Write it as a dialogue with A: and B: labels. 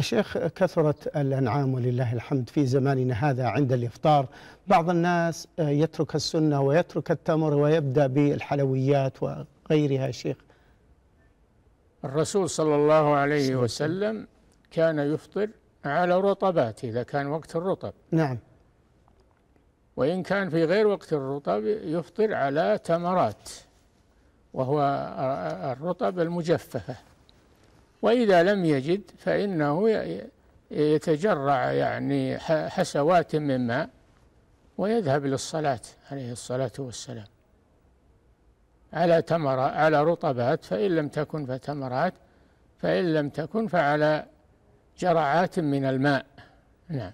A: الشيخ كثرت الأنعام ولله الحمد في زماننا هذا عند الإفطار بعض الناس آه، يترك السنة ويترك التمر ويبدأ بالحلويات وغيرها شيخ
B: الرسول صلى الله عليه سلسل. وسلم كان يفطر على رطبات إذا كان وقت الرطب نعم وإن كان في غير وقت الرطب يفطر على تمرات وهو آه، آه، الرطب المجففة وإذا لم يجد فإنه يتجرع يعني حسوات من ماء ويذهب للصلاة عليه الصلاة والسلام على تمر على رطبات فإن لم تكن فتمرات فإن لم تكن فعلى جرعات من الماء نعم